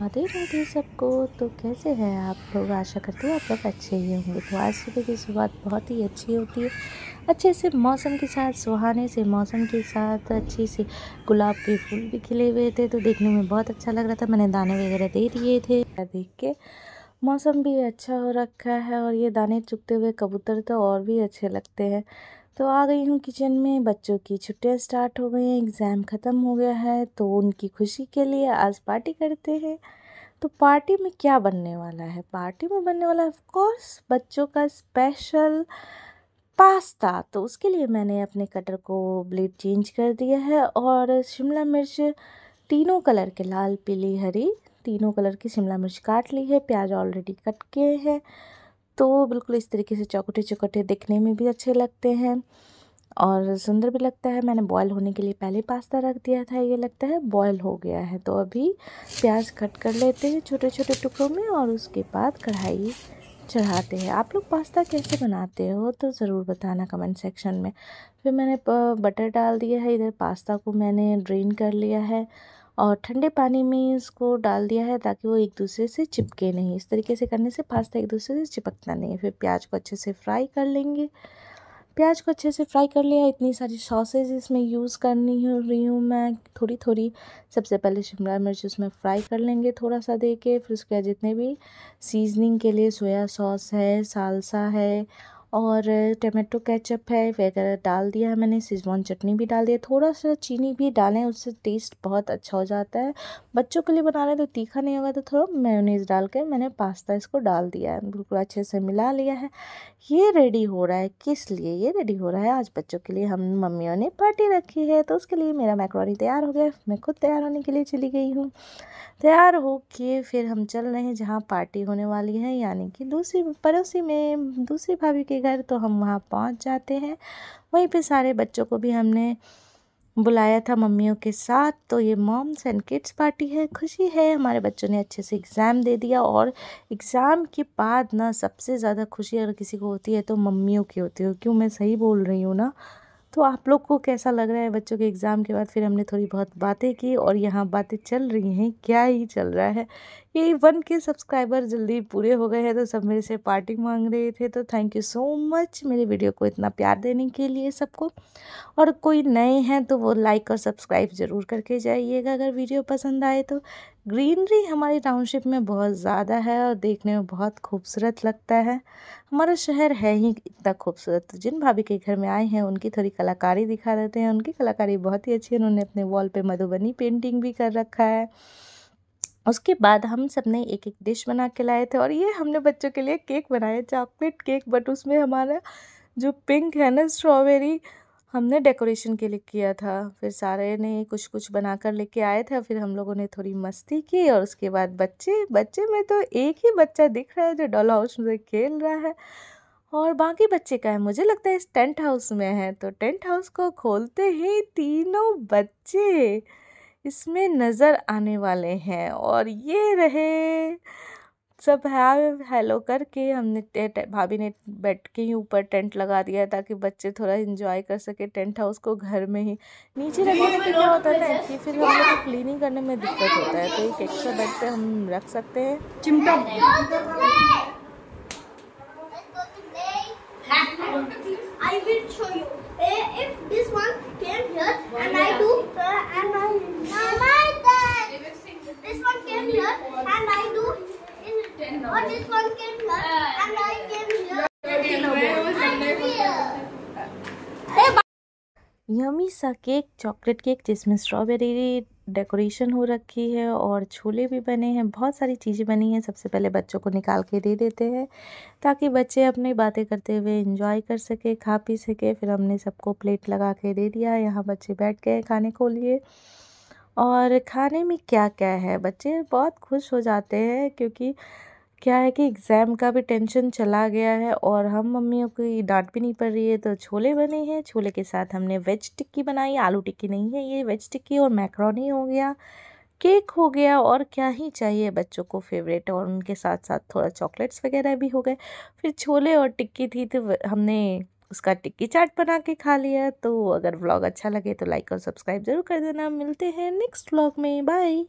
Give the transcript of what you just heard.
राधे राधे सबको तो कैसे हैं आप लोग आशा करते हो आप लोग अच्छे ही होंगे तो आज सुबह की शुरुआत बहुत ही अच्छी होती है अच्छे से मौसम के साथ सुहाने से मौसम के साथ अच्छे से गुलाब के फूल भी खिले हुए थे तो देखने में बहुत अच्छा लग रहा था मैंने दाने वगैरह दे दिए थे देख के मौसम भी अच्छा हो रखा है और ये दाने चुगते हुए कबूतर तो और भी अच्छे लगते हैं तो आ गई हूँ किचन में बच्चों की छुट्टियाँ स्टार्ट हो गई हैं एग्ज़ाम ख़त्म हो गया है तो उनकी खुशी के लिए आज पार्टी करते हैं तो पार्टी में क्या बनने वाला है पार्टी में बनने वाला ऑफ ऑफकोर्स बच्चों का स्पेशल पास्ता तो उसके लिए मैंने अपने कटर को ब्लेड चेंज कर दिया है और शिमला मिर्च तीनों कलर के लाल पीली हरी तीनों कलर की शिमला मिर्च काट ली है प्याज ऑलरेडी कट किए हैं तो बिल्कुल इस तरीके से चौकटे चौकटे दिखने में भी अच्छे लगते हैं और सुंदर भी लगता है मैंने बॉयल होने के लिए पहले पास्ता रख दिया था ये लगता है बॉयल हो गया है तो अभी प्याज कट कर लेते हैं छोटे छोटे टुकड़ों में और उसके बाद कढ़ाई चढ़ाते हैं आप लोग पास्ता कैसे बनाते हो तो ज़रूर बताना कमेंट सेक्शन में फिर मैंने बटर डाल दिया है इधर पास्ता को मैंने ड्रेन कर लिया है और ठंडे पानी में इसको डाल दिया है ताकि वो एक दूसरे से चिपके नहीं इस तरीके से करने से पास्ता एक दूसरे से चिपकता नहीं है फिर प्याज को अच्छे से फ्राई कर लेंगे प्याज को अच्छे से फ्राई कर लिया इतनी सारी सॉसेज इसमें यूज़ करनी हो रही हूँ मैं थोड़ी थोड़ी सबसे पहले शिमला मिर्च उसमें फ्राई कर लेंगे थोड़ा सा दे के फिर उसके बाद जितने भी सीजनिंग के लिए सोया सॉस है सालसा है और टमाटो केचप है वगैरह डाल दिया है मैंने सिजवान चटनी भी डाल दिया थोड़ा सा चीनी भी डालें उससे टेस्ट बहुत अच्छा हो जाता है बच्चों के लिए बना रहे तो तीखा नहीं होगा तो थोड़ा मेयोनीज डाल के मैंने पास्ता इसको डाल दिया है बिल्कुल अच्छे से मिला लिया है ये रेडी हो रहा है किस लिए ये रेडी हो रहा है आज बच्चों के लिए हम मम्मियों ने पार्टी रखी है तो उसके लिए मेरा मैक्रोनी तैयार हो गया मैं खुद तैयार होने के लिए चली गई हूँ तैयार हो के फिर हम चल रहे हैं जहाँ पार्टी होने वाली है यानी कि दूसरी पड़ोसी में दूसरी भाभी के घर तो हम वहाँ पहुँच जाते हैं वहीं पे सारे बच्चों को भी हमने बुलाया था मम्मियों के साथ तो ये मॉम्स एंड किड्स पार्टी है खुशी है हमारे बच्चों ने अच्छे से एग्ज़ाम दे दिया और एग्ज़ाम के बाद ना सबसे ज़्यादा खुशी अगर किसी को होती है तो मम्मियों की होती है हो। क्यों मैं सही बोल रही हूँ ना तो आप लोग को कैसा लग रहा है बच्चों के एग्ज़ाम के बाद फिर हमने थोड़ी बहुत बातें की और यहाँ बातें चल रही हैं क्या ही चल रहा है ये वन के सब्सक्राइबर जल्दी पूरे हो गए हैं तो सब मेरे से पार्टी मांग रहे थे तो थैंक यू सो मच मेरे वीडियो को इतना प्यार देने के लिए सबको और कोई नए हैं तो वो लाइक और सब्सक्राइब ज़रूर करके जाइएगा अगर वीडियो पसंद आए तो ग्रीनरी हमारी टाउनशिप में बहुत ज़्यादा है और देखने में बहुत खूबसूरत लगता है हमारा शहर है ही इतना खूबसूरत तो जिन भाभी के घर में आए हैं उनकी थोड़ी कलाकारी दिखा देते हैं उनकी कलाकारी बहुत ही अच्छी है उन्होंने अपने वॉल पे मधुबनी पेंटिंग भी कर रखा है उसके बाद हम सब ने एक एक डिश बना के लाए थे और ये हमने बच्चों के लिए केक बनाया चॉकलेट केक बट उसमें हमारा जो पिंक है ना स्ट्रॉबेरी हमने डेकोरेशन के लिए किया था फिर सारे ने कुछ कुछ बना कर लेके आए थे फिर हम लोगों ने थोड़ी मस्ती की और उसके बाद बच्चे बच्चे में तो एक ही बच्चा दिख रहा है जो डॉल हाउस में खेल रहा है और बाकी बच्चे का है मुझे लगता है इस टेंट हाउस में है तो टेंट हाउस को खोलते ही तीनों बच्चे इसमें नज़र आने वाले हैं और ये रहे सब हेलो करके हमने भाभी ने बैठ के ही ऊपर टेंट लगा दिया ताकि बच्चे थोड़ा इंजॉय कर सके टेंट हाउस को घर में ही नीचे रखने में क्या होता है कि फिर हम लोग क्लीनिंग करने में दिक्कत होता है तो एक एक्स्ट्रा बेड पे हम रख सकते हैं चिमटा यमी सा केक चॉकलेट केक जिसमें स्ट्रॉबेरी डेकोरेशन हो रखी है और छोले भी बने हैं बहुत सारी चीज़ें बनी हैं सबसे पहले बच्चों को निकाल के दे देते हैं ताकि बच्चे अपनी बातें करते हुए इंजॉय कर सके खा पी सके फिर हमने सबको प्लेट लगा के दे दिया यहाँ बच्चे बैठ गए खाने को लिए और खाने में क्या क्या है बच्चे बहुत खुश हो जाते हैं क्योंकि क्या है कि एग्ज़ाम का भी टेंशन चला गया है और हम मम्मियों की डांट भी नहीं पड़ रही है तो छोले बने हैं छोले के साथ हमने वेज टिक्की बनाई आलू टिक्की नहीं है ये वेज टिक्की और मैक्रोनी हो गया केक हो गया और क्या ही चाहिए बच्चों को फेवरेट और उनके साथ साथ थोड़ा चॉकलेट्स वगैरह भी हो गए फिर छोले और टिक्की थी तो हमने उसका टिक्की चाट बना के खा लिया तो अगर व्लॉग अच्छा लगे तो लाइक और सब्सक्राइब ज़रूर कर देना मिलते हैं नेक्स्ट व्लॉग में बाय